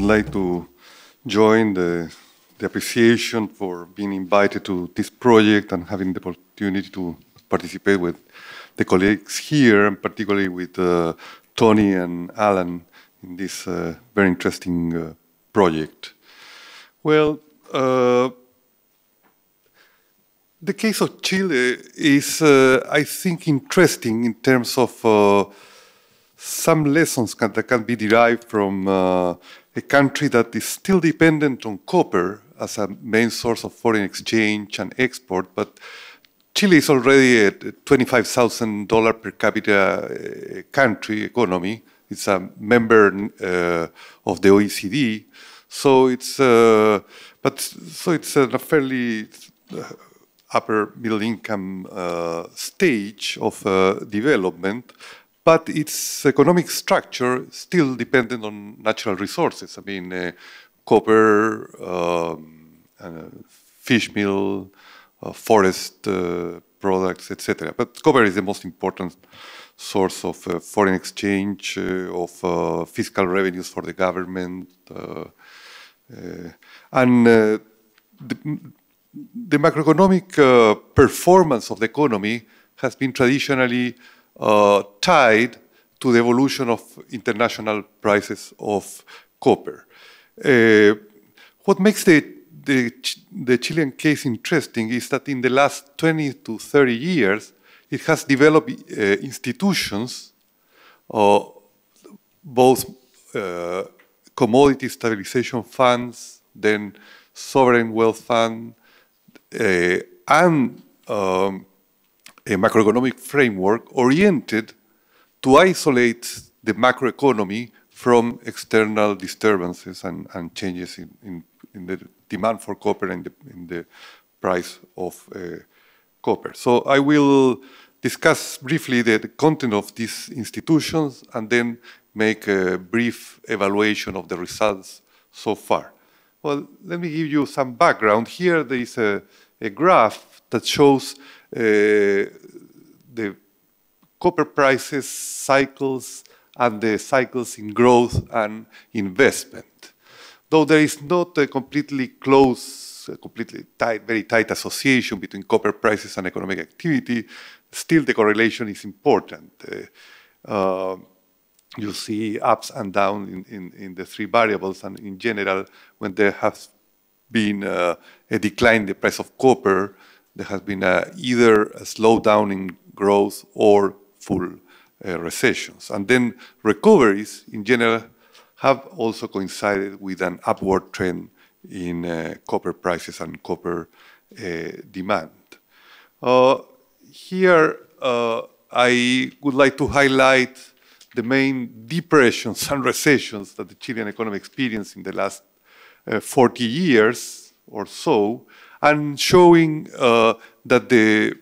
would like to join the, the appreciation for being invited to this project and having the opportunity to participate with the colleagues here, and particularly with uh, Tony and Alan in this uh, very interesting uh, project. Well, uh, the case of Chile is, uh, I think, interesting in terms of uh, some lessons can, that can be derived from uh, a country that is still dependent on copper as a main source of foreign exchange and export, but Chile is already a $25,000 per capita uh, country economy. It's a member uh, of the OECD, so it's uh, but so it's a fairly uh, upper middle income uh, stage of uh, development, but its economic structure still dependent on natural resources. I mean, uh, copper, um, uh, fish meal, uh, forest uh, products, etc. But copper is the most important source of uh, foreign exchange, uh, of fiscal revenues for the government, and the, the, macroeconomic performance of the economy has been traditionally uh, tied to the evolution of international prices of copper. Uh, what makes the, the, the, Chilean case interesting is that in the last 20 to 30 years, it has developed uh, institutions, uh, both uh, commodity stabilization funds, then sovereign wealth fund, uh, and um, a macroeconomic framework oriented to isolate the macroeconomy from external disturbances and, and changes in, in, in, the demand for copper and the, in the price of uh, copper. So I will discuss briefly the, the, content of these institutions and then make a brief evaluation of the results so far. Well, let me give you some background. Here there is a, a graph that shows Eh, the copper prices cycles and the cycles in growth and investment. Though there is not a completely close, a completely tight, very tight association between copper prices and economic activity, still the correlation is important. Uh, uh, you see ups and downs in, in, in, the three variables, and in general, when there has been uh, a decline in the price of copper, there has been a, uh, either a slowdown in growth or full uh, recessions. And then recoveries in general have also coincided with an upward trend in uh, copper prices and copper uh, demand. Uh, here, uh, I would like to highlight the main depressions and recessions that the Chilean economy experienced in the last 40 years or so, and showing uh, that the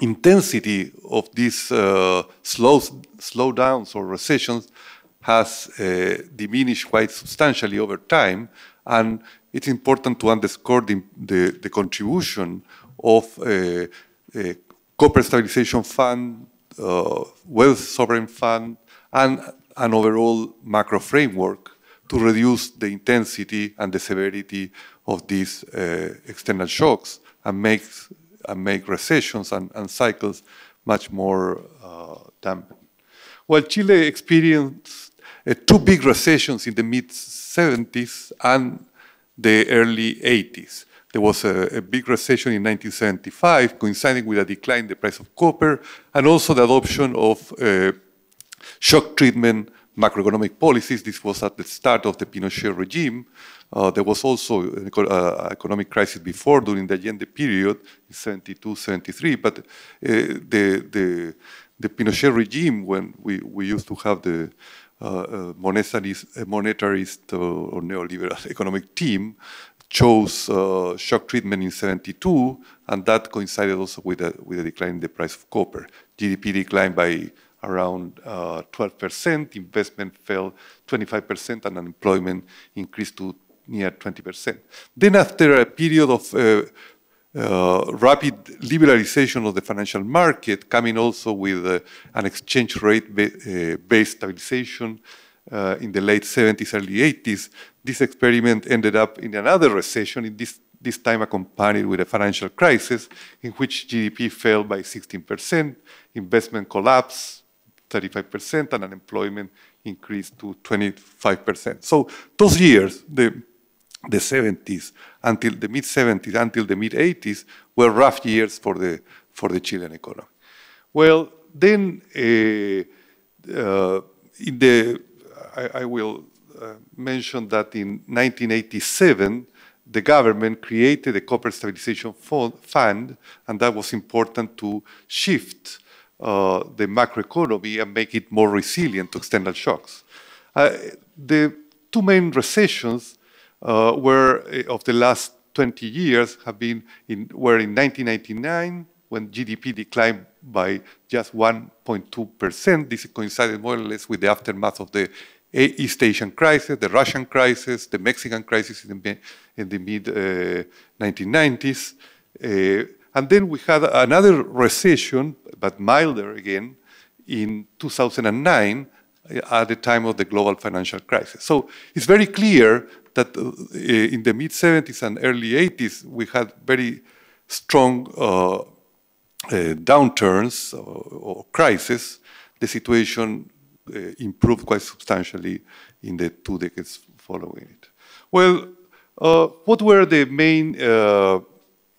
intensity of these uh, slow, slowdowns or recessions has uh, diminished quite substantially over time. And it's important to underscore the, the, the contribution of a uh, uh, corporate stabilization fund, wealth sovereign fund, and an overall macro framework to reduce the intensity and the severity of these uh, external shocks and make and make recessions and, and cycles much more uh, dampened. Well, Chile experienced uh, two big recessions in the mid 70s and the early 80s. There was a, a, big recession in 1975, coinciding with a decline in the price of copper and also the adoption of uh, shock treatment macroeconomic policies. This was at the start of the Pinochet regime. Uh, there was also an uh, economic crisis before during the Allende period, in 72, 73. But uh, the, the, the, Pinochet regime, when we, we used to have the uh, uh monetarist, uh, monetarist or neoliberal economic team, chose uh, shock treatment in 72, and that coincided also with a, with a decline in the price of copper. GDP declined by around 12%, uh, investment fell 25%, and unemployment increased to near 20%. Then after a period of uh, uh, rapid liberalization of the financial market, coming also with uh, an exchange rate uh, based stabilization uh, in the late 70s, early 80s. This experiment ended up in another recession, in this, this time accompanied with a financial crisis in which GDP fell by 16%, investment collapsed, 35% and unemployment increased to 25%. So those years, the, the 70s until the mid 70s until the mid 80s were rough years for the for the Chilean economy. Well, then uh, uh, in the I, I will uh, mention that in 1987 the government created a copper stabilization fund, and that was important to shift uh, the macroeconomy and make it more resilient to external shocks. Uh, the two main recessions uh, were eh, of the last 20 years have been in, were in 1999 when GDP declined by just 1.2%. This coincided more or less with the aftermath of the East Asian crisis, the Russian crisis, the Mexican crisis in the, in the mid 1990s. Eh, and then we had another recession, but milder again, in 2009 uh, at the time of the global financial crisis. So it's very clear that uh, in the mid 70s and early 80s, we had very strong uh, uh, downturns or, or, crises. The situation uh, improved quite substantially in the two decades following it. Well, uh, what were the main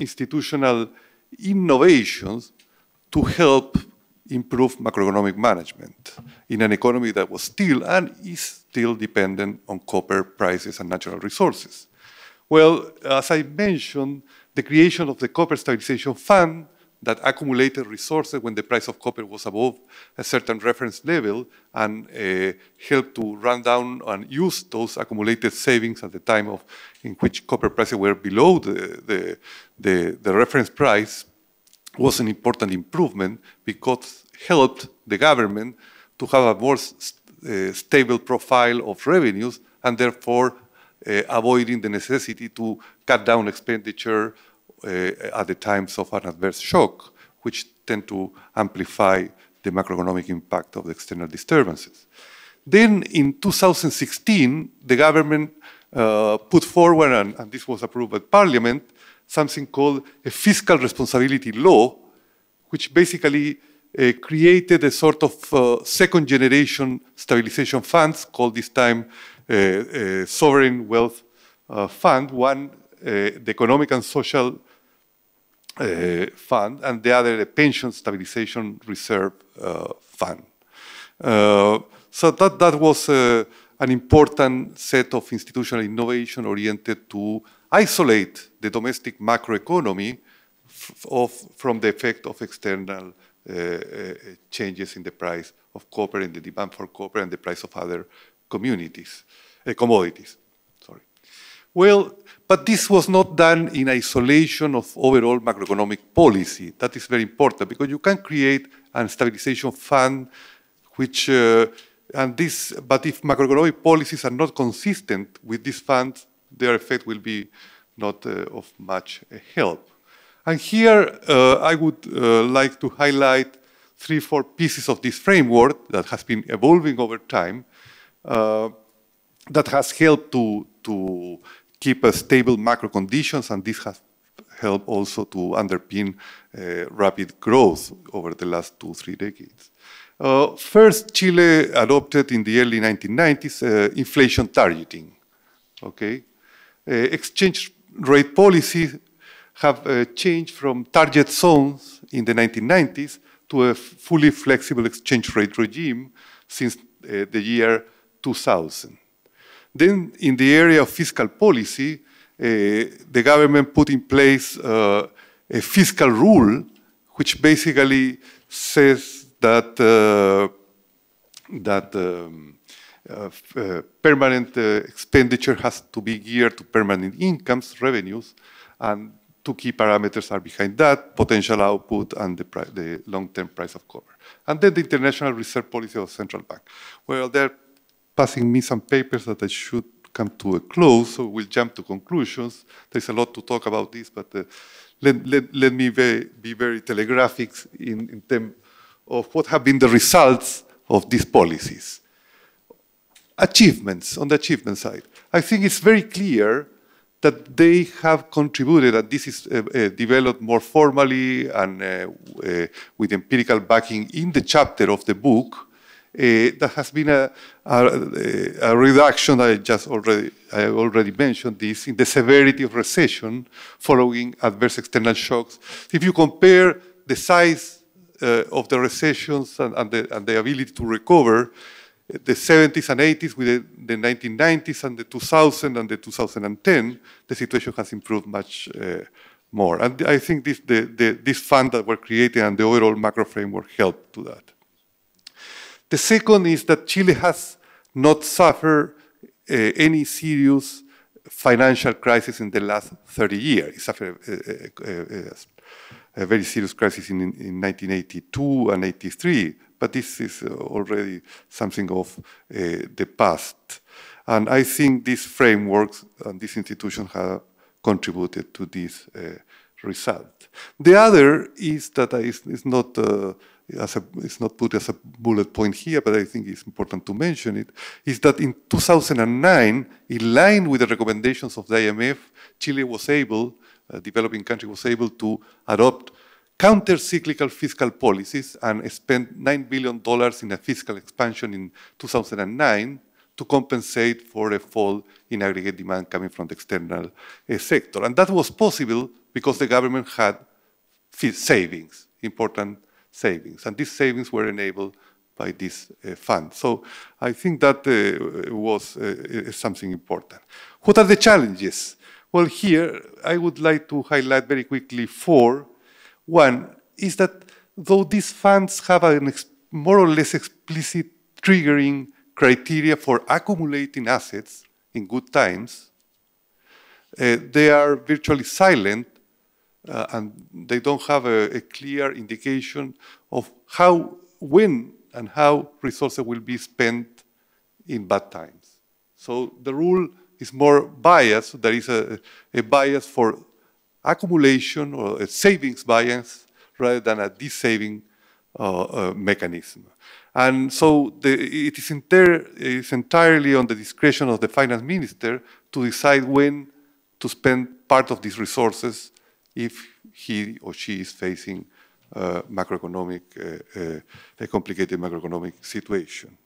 institutional innovations to help improve macroeconomic management in an economy that was still and is still dependent on copper prices and natural resources. Well, as I mentioned, the creation of the Copper Stabilization Fund that accumulated resources when the price of copper was above a certain reference level and uh, helped to run down and use those accumulated savings at the time of in which copper prices were below the, the, the, the reference price was an important improvement because helped the government to have a more st uh, eh, stable profile of revenues and therefore uh, avoiding the necessity to cut down expenditure uh, at the times of an adverse shock, which tend to amplify the macroeconomic impact of the external disturbances. Then in 2016, the government uh, put forward, and, and, this was approved by Parliament, something called a fiscal responsibility law, which basically uh, created a sort of uh, second generation stabilization funds called this time uh, uh, Sovereign Wealth Fund, one, the Economic and Social uh, fund, and the other pension stabilization reserve uh, fund. Uh, so that, that was an important set of institutional innovation oriented to isolate the domestic macroeconomy of, from the effect of external uh, uh, changes in the price of copper and the demand for copper and the price of other communities, uh, commodities. Well, but this was not done in isolation of overall macroeconomic policy. That is very important because you can create a stabilization fund which, uh, and this, but if macroeconomic policies are not consistent with these funds, their effect will be not uh, of much help. And here uh, I would uh, like to highlight three, four pieces of this framework that has been evolving over time uh, that has helped to, to keep a stable macro conditions, and this has helped also to underpin uh, rapid growth over the last two, three decades. Uh, first, Chile adopted in the early 1990s uh, inflation targeting. Okay, uh, exchange rate policies have uh, changed from target zones in the 1990s to a fully flexible exchange rate regime since uh, the year 2000. Then in the area of fiscal policy, eh, the government put in place eh, a fiscal rule which basically says that eh, that um, uh, uh, permanent uh, expenditure has to be geared to permanent incomes, revenues, and two key parameters are behind that, potential output and the, the long-term price of cover. And then the international reserve policy of the central bank. Well, there passing me some papers that I should come to a close, so we'll jump to conclusions. There's a lot to talk about this, but uh, let, let, let me very, be very telegraphic in, in terms of what have been the results of these policies. Achievements, on the achievement side. I think it's very clear that they have contributed, and this is uh, uh, developed more formally and uh, uh, with empirical backing in the chapter of the book, uh, that has been a, a, uh, a, reduction. I just already I already mentioned this in the severity of recession following adverse external shocks. If you compare the size uh, of the recessions and, and, the, and the ability to recover, the 70s and 80s with the, the, 1990s and the 2000 and the 2010, the situation has improved much uh, more. And I think this, the, the, this fund that were created and the overall macro framework helped to that. The second is that Chile has not suffered uh, any serious financial crisis in the last 30 years. It suffered a, a, a, a very serious crisis in, in, 1982 and 83, but this is already something of uh, the past. And I think these frameworks and these institutions have contributed to this uh, result. The other is that it's, it's not as a, it's not put as a bullet point here, but I think it's important to mention it, is that in 2009, in line with the recommendations of the IMF, Chile was able, a developing country was able to adopt counter-cyclical fiscal policies and spend $9 billion in a fiscal expansion in 2009 to compensate for a fall in aggregate demand coming from the external uh, sector. And that was possible because the government had savings, important savings. And these savings were enabled by this uh, fund. So I think that uh, was uh, something important. What are the challenges? Well, here I would like to highlight very quickly four. One is that though these funds have a more or less explicit triggering criteria for accumulating assets in good times, uh, they are virtually silent uh, and they don't have a, a, clear indication of how, when, and how resources will be spent in bad times. So the rule is more biased. There is a, a bias for accumulation or a savings bias rather than a desaving uh, uh, mechanism. And so the, it, is it is entirely on the discretion of the finance minister to decide when to spend part of these resources if he or she is facing uh, macroeconomic, uh, a complicated macroeconomic situation.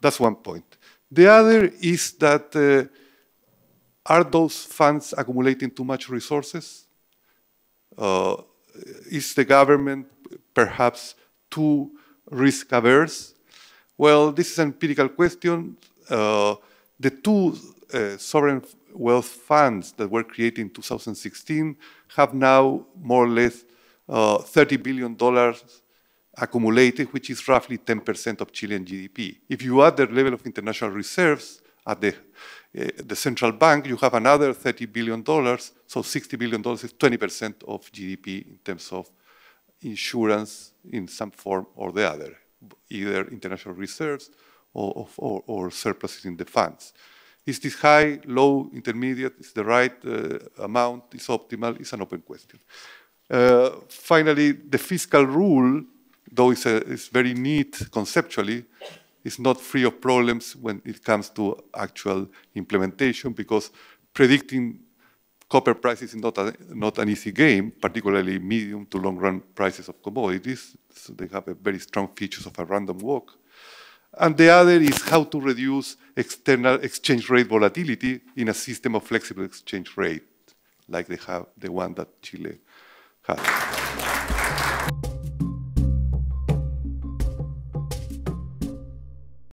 That's one point. The other is that uh, are those funds accumulating too much resources? Uh, is the government perhaps too risk averse? Well, this is an empirical question. Uh, the two uh, sovereign wealth funds that were created in 2016 have now more or less uh, $30 billion accumulated, which is roughly 10% of Chilean GDP. If you add the level of international reserves at the, uh, the central bank, you have another $30 billion, so $60 billion is 20% of GDP in terms of insurance in some form or the other, either international reserves or, or, or surpluses in the funds. Is this high, low, intermediate? Is the right uh, amount? Is optimal? Is an open question. Uh, finally, the fiscal rule, though it's, a, it's very neat conceptually, is not free of problems when it comes to actual implementation because predicting copper prices is not, a, not an easy game, particularly medium to long run prices of commodities. So they have very strong features of a random walk and the other is how to reduce external exchange rate volatility in a system of flexible exchange rate, like have, the one that Chile has.